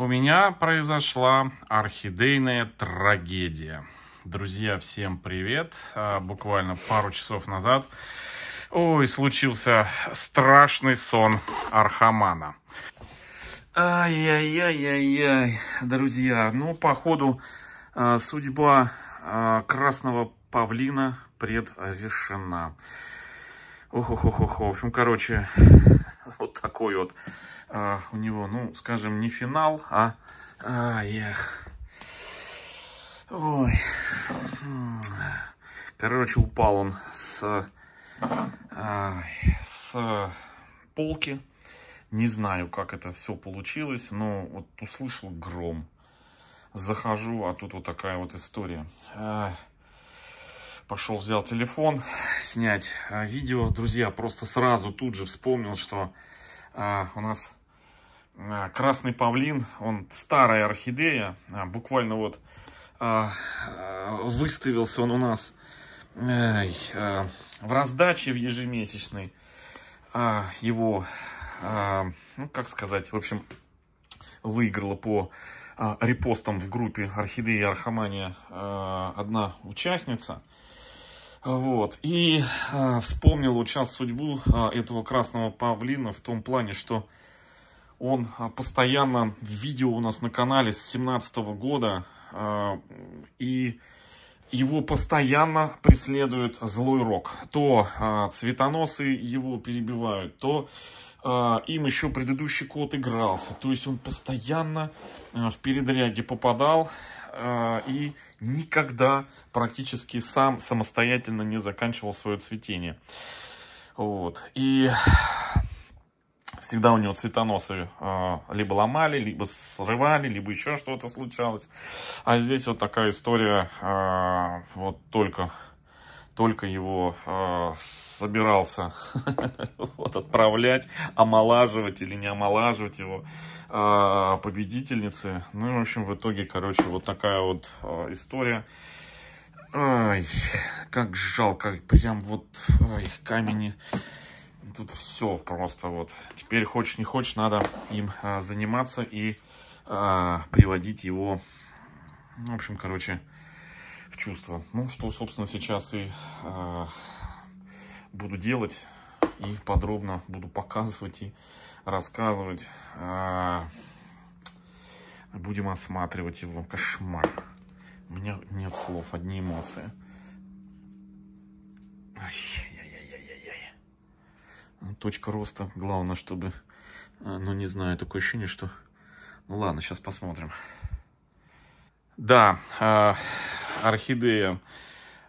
У меня произошла орхидейная трагедия. Друзья, всем привет. А, буквально пару часов назад ой, случился страшный сон Архамана. Ай-яй-яй-яй-яй, друзья, ну, походу, а, судьба а, красного павлина предрешена. Ох-ох-ох-ох, в общем, короче, вот такой вот э, у него, ну, скажем, не финал, а... а эх. Ой. Короче, упал он с, э, с полки. Не знаю, как это все получилось, но вот услышал гром. Захожу, а тут вот такая вот история. А, Пошел, взял телефон, снять видео. Друзья, просто сразу тут же вспомнил, что у нас а, красный павлин, он старая орхидея, а, буквально вот а, выставился он у нас в раздаче в ежемесячной его, ну как сказать, в общем, выиграла по репостам в группе Орхидеи и Архамания одна участница. Вот. И вспомнила вот сейчас судьбу этого красного павлина в том плане, что он а, постоянно в видео у нас на канале с 2017 года. А, и его постоянно преследует злой рок. То а, цветоносы его перебивают, то им еще предыдущий кот игрался. То есть он постоянно в передряги попадал и никогда практически сам самостоятельно не заканчивал свое цветение. Вот. И всегда у него цветоносы э, либо ломали, либо срывали, либо еще что-то случалось. А здесь вот такая история, э, вот только, только его э, собирался вот, отправлять, омолаживать или не омолаживать его э, победительницы. Ну и, в общем, в итоге, короче, вот такая вот э, история. Ай, как жалко, прям вот ай, камень тут все просто вот. Теперь хочешь не хочешь, надо им а, заниматься и а, приводить его, в общем, короче, в чувство. Ну, что, собственно, сейчас и а, буду делать и подробно буду показывать и рассказывать. А, будем осматривать его. Кошмар. У меня нет слов, одни эмоции. Ай, точка роста. Главное, чтобы... А, ну, не знаю, такое ощущение, что... Ну, ладно, сейчас посмотрим. Да, э, орхидея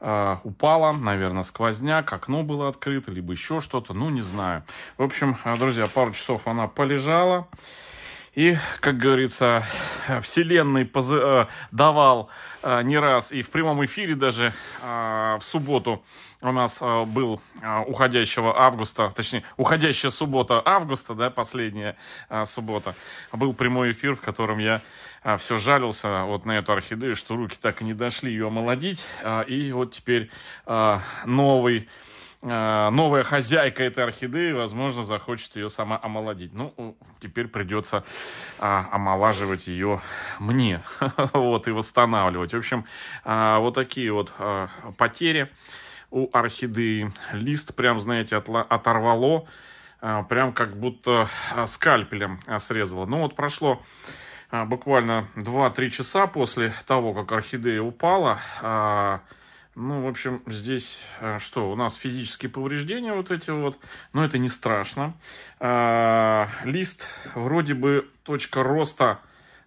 э, упала, наверное, сквозняк, окно было открыто, либо еще что-то, ну, не знаю. В общем, друзья, пару часов она полежала. И, как говорится, Вселенной позы... Э, давал э, не раз и в прямом эфире даже э, в субботу у нас был уходящего августа, точнее, уходящая суббота августа, да, последняя суббота, был прямой эфир, в котором я все жалился вот на эту орхидею, что руки так и не дошли ее омолодить. И вот теперь новый Э, новая хозяйка этой орхидеи, возможно, захочет ее сама омолодить. Ну, теперь придется а, омолаживать ее мне, вот, и восстанавливать. В общем, а, вот такие вот а, потери у орхидеи. Лист прям, знаете, отла- оторвало, а, прям как будто а, скальпелем а, срезало. Ну, вот прошло а, буквально 2-3 часа после того, как орхидея упала, а, ну, в общем, здесь э, что? У нас физические повреждения вот эти вот, но это не страшно. А, лист вроде бы точка роста,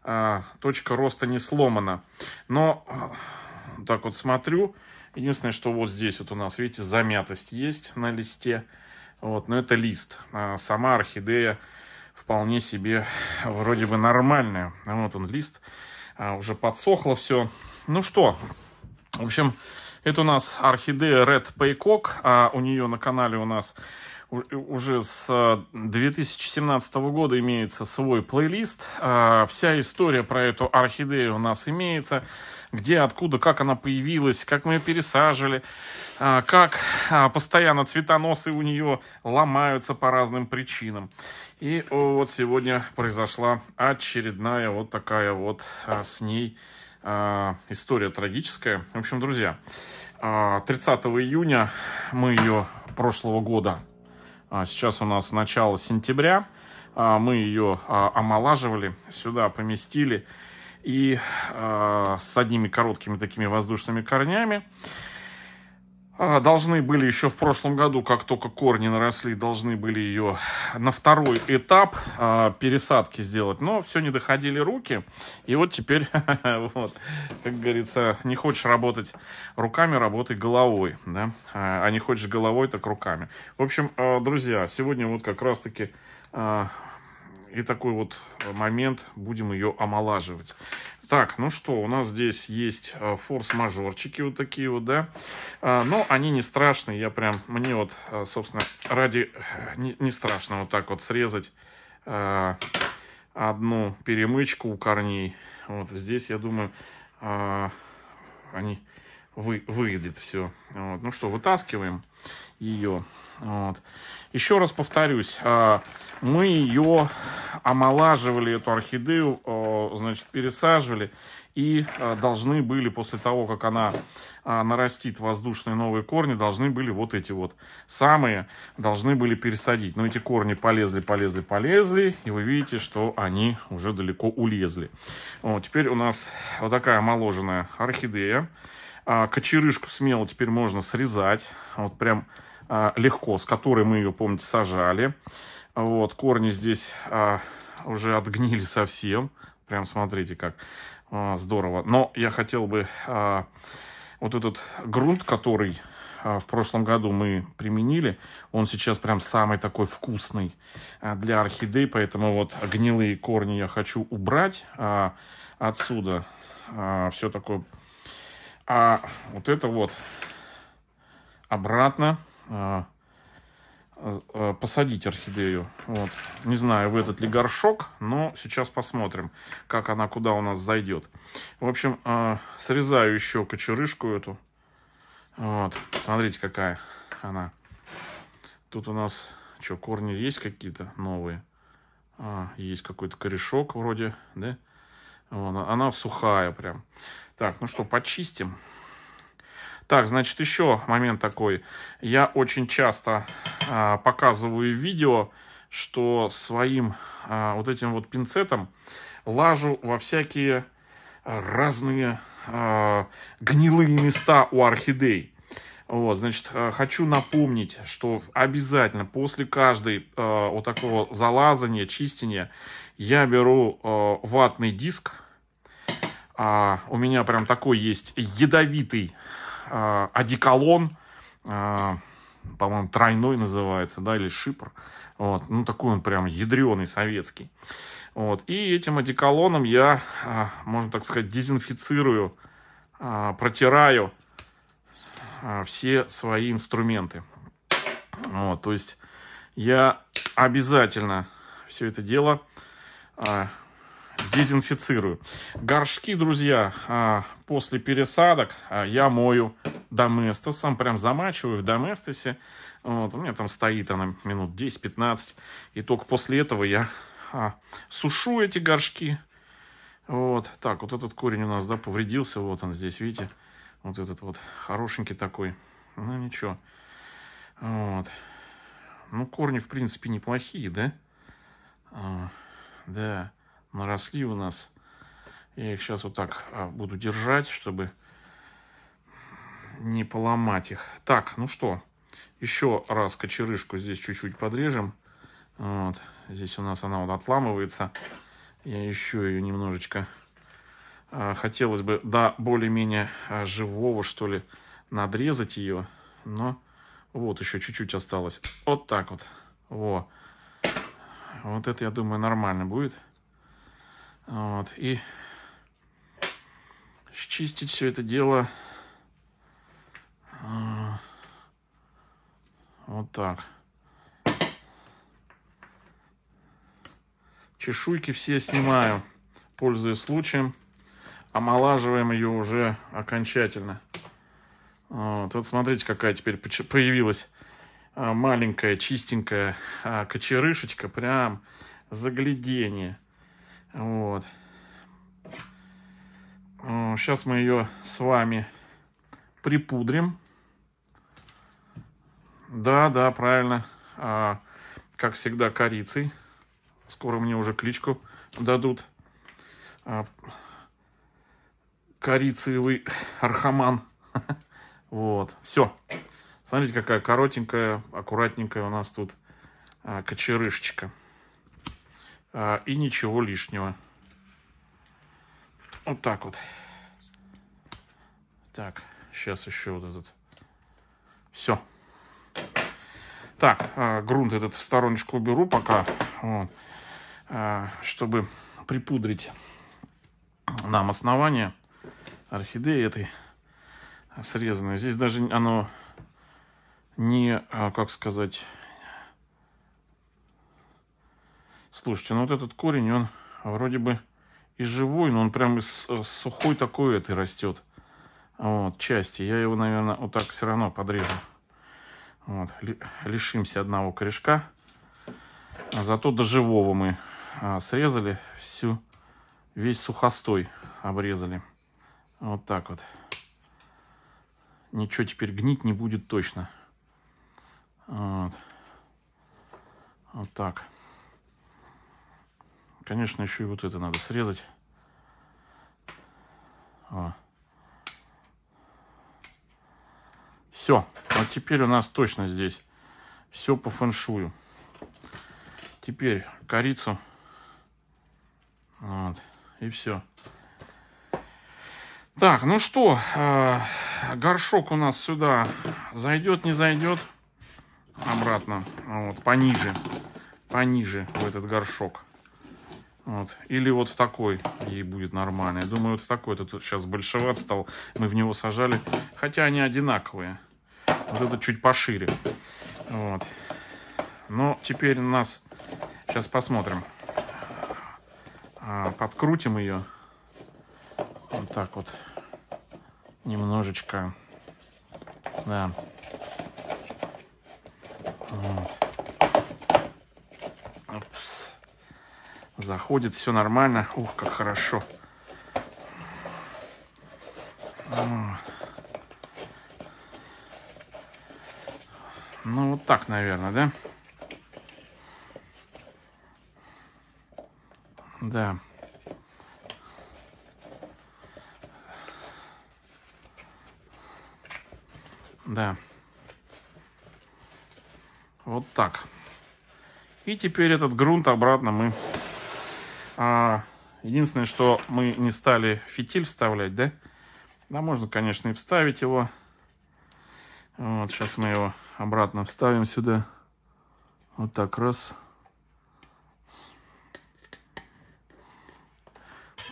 а, точка роста не сломана. Но э, так вот смотрю, единственное, что вот здесь вот у нас, видите, замятость есть на листе. Вот, но это лист. А сама орхидея вполне себе вроде бы нормальная. Вот он лист, уже подсохло все. Ну что, в общем, это у нас орхидея Red Paycock, а у нее на канале у нас уже с 2017 э, года имеется свой плейлист. А, вся история про эту орхидею у нас имеется. Где, откуда, как она появилась, как мы ее пересаживали, а, как а, постоянно цветоносы у нее ломаются по разным причинам. И вот сегодня произошла очередная вот такая вот с ней история а, история трагическая. В общем, друзья, 30 а, июня мы ее прошлого года, а, сейчас у нас начало сентября, мы ее омолаживали, сюда поместили и с одними короткими такими воздушными корнями. А, должны были еще в прошлом году, как только корни наросли, должны были ее на второй этап а, пересадки сделать, но все не доходили руки, и вот теперь, вот, как говорится, не хочешь работать руками, работай головой, да, а, а не хочешь головой, так руками. В общем, друзья, сегодня вот как раз-таки и такой вот момент будем ее омолаживать. Так, ну что, у нас здесь есть а, форс-мажорчики вот такие вот, да. А, но они не страшные, я прям, мне вот, а, собственно, ради, э, не, не страшно вот так вот срезать одну перемычку у корней. Вот здесь, я думаю, они вы, выглядит все. Вот. Ну что, вытаскиваем ее. Вот. Еще раз повторюсь, а, мы ее омолаживали, эту орхидею, значит, пересаживали и а, должны были после того, как она а, нарастит воздушные новые корни, должны были вот эти вот самые, должны были пересадить. Но эти корни полезли, полезли, полезли, и вы видите, что они уже далеко улезли. Вот, теперь у нас вот такая омоложенная орхидея. А, кочерышку смело теперь можно срезать. Вот прям а, легко, с которой мы ее, помните, сажали. Вот, корни здесь а, уже отгнили совсем. Прям смотрите, как а, здорово. Но я хотел бы а, вот этот грунт, который а, в прошлом году мы применили. Он сейчас прям самый такой вкусный а, для орхидей, поэтому вот гнилые корни я хочу убрать а отсюда. А все такое а вот это вот обратно а, а, посадить орхидею. Вот. Не знаю, в этот ли горшок, но сейчас посмотрим, как она куда у нас зайдет. В общем, а, срезаю еще кочерышку эту. Вот, смотрите, какая она. Тут у нас, что, корни есть какие-то новые? А, есть какой-то корешок вроде, да? Да. Вон, она сухая прям. Так, ну что, почистим. Так, значит, еще момент такой. Я очень часто а, показываю видео, что своим а, вот этим вот пинцетом лажу во всякие разные а, гнилые места у орхидей. Вот, значит, э, хочу напомнить, что обязательно после каждой э, вот такого залазания, чистения, я беру э, ватный диск. А, у меня прям такой есть ядовитый э, одеколон. Э, по-моему, тройной называется, да, или шипр. Вот, ну, такой он прям ядреный, советский. Вот, и этим одеколоном я, а, можно так сказать, дезинфицирую, а, протираю а, все свои инструменты. Вот, то есть я обязательно все это дело а, дезинфицирую. Горшки, друзья, а, после пересадок а, я мою доместосом, прям замачиваю в доместосе. Вот, у меня там стоит она минут 10-15. И только после этого я а, сушу эти горшки. Вот, так, вот этот корень у нас, да, повредился, вот он здесь, видите. Вот этот вот хорошенький такой. Ну, ничего. Вот. Ну, корни, в принципе, неплохие, да? А, да, наросли у нас. Я их сейчас вот так а, буду держать, чтобы не поломать их. Так, ну что, еще раз кочерышку здесь чуть-чуть подрежем. Вот. Здесь у нас она вот отламывается. Я еще ее немножечко а, хотелось бы до более-менее а, живого, что ли, надрезать ее. Но вот еще чуть-чуть осталось. Вот так вот. Во. Вот это, я думаю, нормально будет. Вот. И счистить все это дело а, вот так. Чешуйки все снимаю, пользуясь случаем омолаживаем ее уже окончательно. Вот, вот смотрите, какая теперь появилась а, маленькая, чистенькая а, кочерышечка. Прям заглядение. Вот. Сейчас мы ее с вами припудрим. Да, да, правильно. А, как всегда, корицей. Скоро мне уже кличку дадут. А, корицевый архаман. Вот, все. Смотрите, какая коротенькая, аккуратненькая у нас тут а, кочерышечка. А, и ничего лишнего. Вот так вот. Так, сейчас еще вот этот. Все. Так, а, грунт этот в стороночку уберу пока, вот, а, чтобы припудрить нам основание орхидеи этой срезанной. Здесь даже оно не, а, как сказать... Слушайте, ну вот этот корень, он вроде бы и живой, но он прям из сухой такой этой растет. Вот, части. Я его, наверное, вот так все равно подрежу. Вот, лишимся одного корешка. Зато до живого мы а, срезали всю, весь сухостой обрезали. Вот так вот. Ничего теперь гнить не будет точно. Вот. Вот так. Конечно, еще и вот это надо срезать. О. Все. Вот теперь у нас точно здесь все по фэншую. Теперь корицу. Вот. И все. Так, ну что, э, горшок у нас сюда зайдет, не зайдет. Обратно, вот, пониже, пониже в этот горшок. Вот. Или вот в такой ей будет нормально. Я думаю, вот в такой. Этот сейчас большеват стал. Мы в него сажали. Хотя они одинаковые. Вот этот чуть пошире. Вот. Но теперь у нас... Сейчас посмотрим. А, подкрутим ее так вот немножечко, да. Вот. Опс. Заходит, все нормально. Ух, как хорошо. Вот. Ну, вот так, наверное, да? Да. Да. Вот так. И теперь этот грунт обратно мы... А, единственное, что мы не стали фитиль вставлять, да? Да, можно, конечно, и вставить его. Вот, сейчас мы его обратно вставим сюда. Вот так, раз.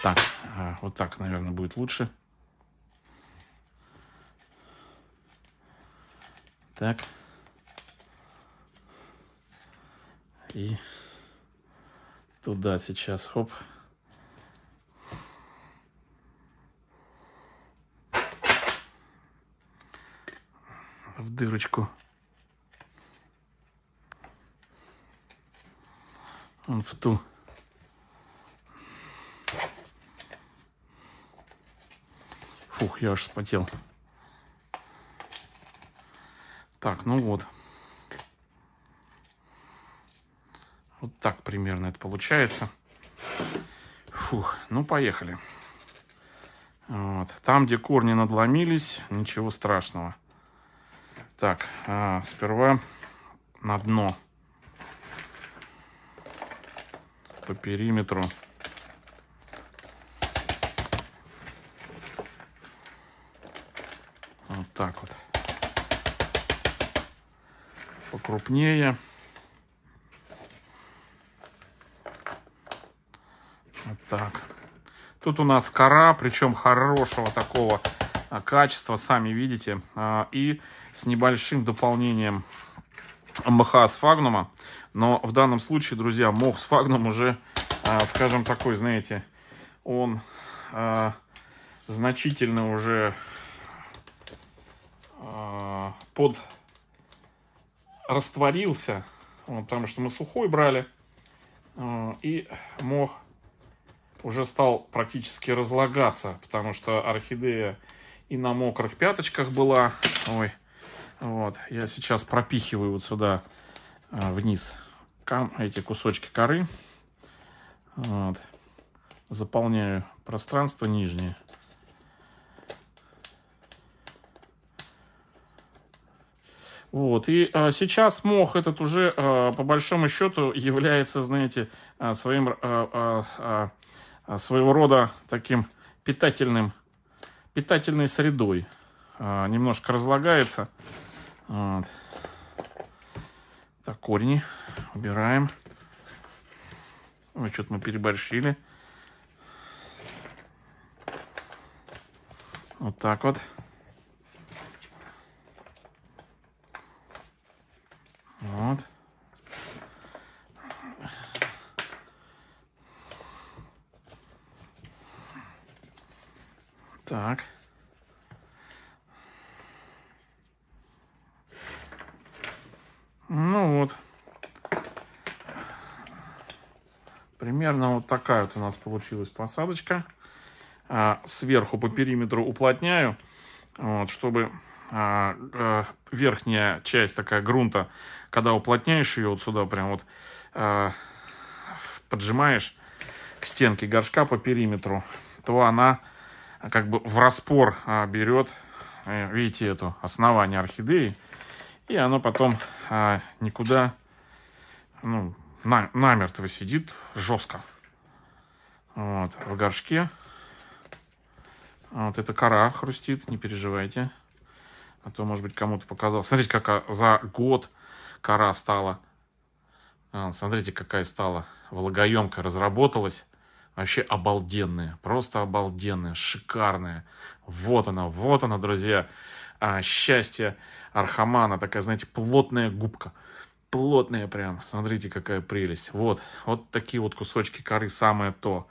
Так, а, вот так, наверное, будет лучше. так. И туда сейчас, хоп. В дырочку. Он в ту. Фух, я аж вспотел. Так, ну вот. Вот так примерно это получается. Фух, ну поехали. Вот. Там, где корни надломились, ничего страшного. Так, а, сперва на дно. По периметру. Вот так вот покрупнее. Вот так. Тут у нас кора, причем хорошего такого а, качества, сами видите. А, и с небольшим дополнением мха сфагнума. Но в данном случае, друзья, мох сфагнум уже, а, скажем такой, знаете, он значительно уже под растворился, потому что мы сухой брали, э, и мох уже стал практически разлагаться, потому что орхидея и на мокрых пяточках была. Ой, вот, я сейчас пропихиваю вот сюда э, вниз эти кусочки коры. Вот. Заполняю пространство нижнее. Вот. И а, сейчас мох этот уже, а, по большому счету, является, знаете, а, своим, а, а, а, своего рода таким питательным, питательной средой. А, немножко разлагается. Вот. Так, корни убираем. Ой, что-то мы переборщили. Вот так вот. Вот. Так. Ну вот. Примерно вот такая вот у нас получилась посадочка. А сверху по периметру уплотняю, вот, чтобы а, э, верхняя часть такая грунта, когда уплотняешь ее вот сюда, прям вот э, поджимаешь к стенке горшка по периметру, то она как бы в распор а, берет, э, видите, эту основание орхидеи, и оно потом а, никуда, ну, намертво сидит жестко. Вот, в горшке. Вот эта кора хрустит, не переживайте. А то, может быть, кому-то показалось. Смотрите, как а, за год кора стала. А, смотрите, какая стала влагоемка разработалась. Вообще обалденная, просто обалденная, шикарная. Вот она, вот она, друзья. А, счастье Архамана, такая, знаете, плотная губка. Плотная прям, смотрите, какая прелесть. Вот, вот такие вот кусочки коры, самое то.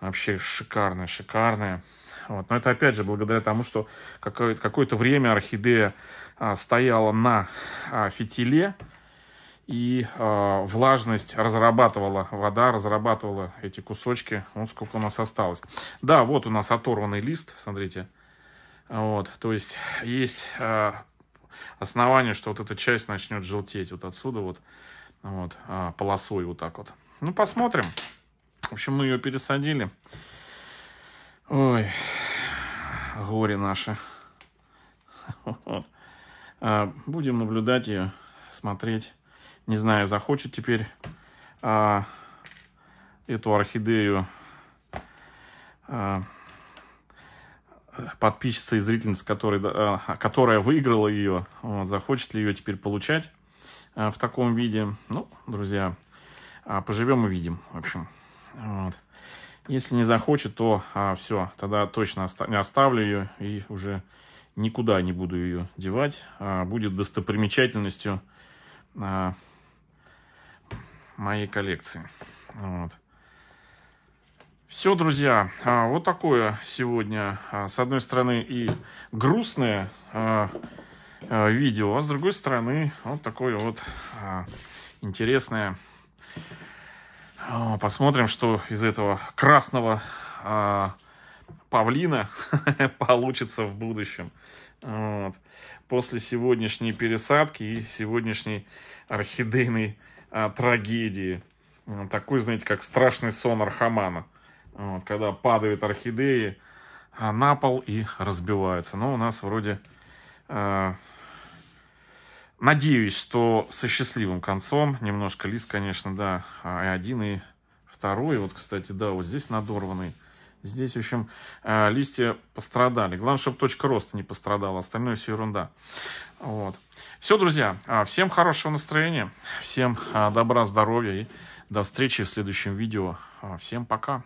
Вообще шикарная, шикарная. Вот. Но это опять же благодаря тому, что какое-то какое время орхидея а, стояла на а, фитиле, и а, влажность разрабатывала, вода разрабатывала эти кусочки. Вот сколько у нас осталось. Да, вот у нас оторванный лист, смотрите. Вот, то есть есть а, основание, что вот эта часть начнет желтеть вот отсюда вот, вот а, полосой вот так вот. Ну, посмотрим. В общем, мы ее пересадили. Ой, горе наше. Вот. А, будем наблюдать ее, смотреть. Не знаю, захочет теперь а, эту орхидею а, подписчица и зрительница, который, а, которая выиграла ее, вот, захочет ли ее теперь получать а, в таком виде. Ну, друзья, а, поживем увидим. в общем. Вот. Если не захочет, то а, все, тогда точно оста оставлю ее и уже никуда не буду ее девать. А, будет достопримечательностью а, моей коллекции. Вот. Все, друзья, а, вот такое сегодня, а, с одной стороны, и грустное а, а видео, а с другой стороны, вот такое вот а, интересное а, посмотрим, что из этого красного э, павлина получится в будущем. Вот. После сегодняшней пересадки и сегодняшней орхидейной э, трагедии. Такой, знаете, как страшный сон Архамана. Вот, когда падают орхидеи на пол и разбиваются. Но у нас вроде Надеюсь, что со счастливым концом. Немножко лист, конечно, да, а, и один, и второй. Вот, кстати, да, вот здесь надорванный. Здесь, в общем, э, листья пострадали. Главное, чтобы точка роста не пострадала. Остальное все ерунда. Вот. Все, друзья. А, всем хорошего настроения. Всем а, добра, здоровья. И до встречи в следующем видео. Всем пока.